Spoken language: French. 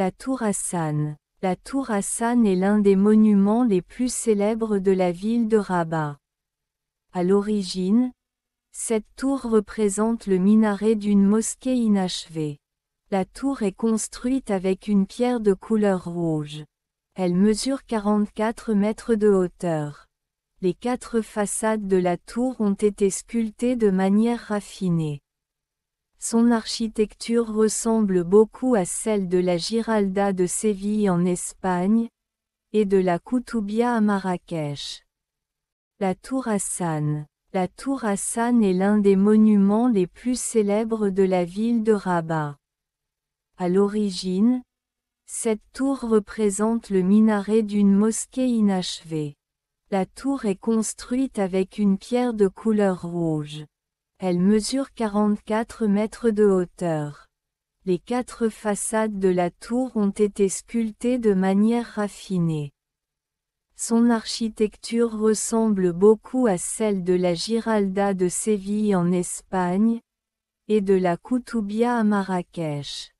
La Tour Hassan. La Tour Hassan est l'un des monuments les plus célèbres de la ville de Rabat. À l'origine, cette tour représente le minaret d'une mosquée inachevée. La tour est construite avec une pierre de couleur rouge. Elle mesure 44 mètres de hauteur. Les quatre façades de la tour ont été sculptées de manière raffinée. Son architecture ressemble beaucoup à celle de la Giralda de Séville en Espagne, et de la Koutoubia à Marrakech. La Tour Hassan. La Tour Hassan est l'un des monuments les plus célèbres de la ville de Rabat. À l'origine, cette tour représente le minaret d'une mosquée inachevée. La tour est construite avec une pierre de couleur rouge. Elle mesure 44 mètres de hauteur. Les quatre façades de la tour ont été sculptées de manière raffinée. Son architecture ressemble beaucoup à celle de la Giralda de Séville en Espagne, et de la Koutoubia à Marrakech.